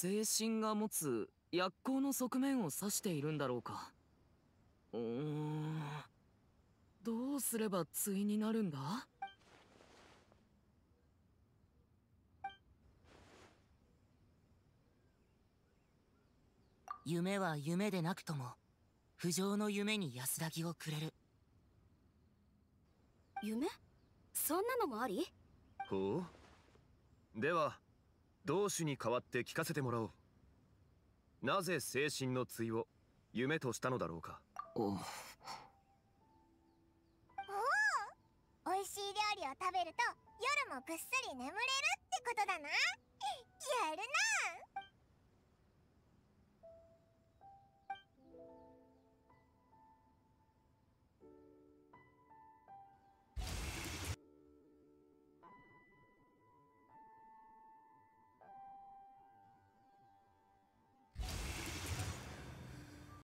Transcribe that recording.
精神が持つ薬効の側面を指しているんだろうかうんどうすれば対になるんだ夢は夢でなくとも不浄の夢に安らぎをくれる夢そんなのもありほうでは同志に代わって聞かせてもらおうなぜ精神の対を夢としたのだろうかおお美味しい料理を食べると夜もぐっすり眠れるってことだな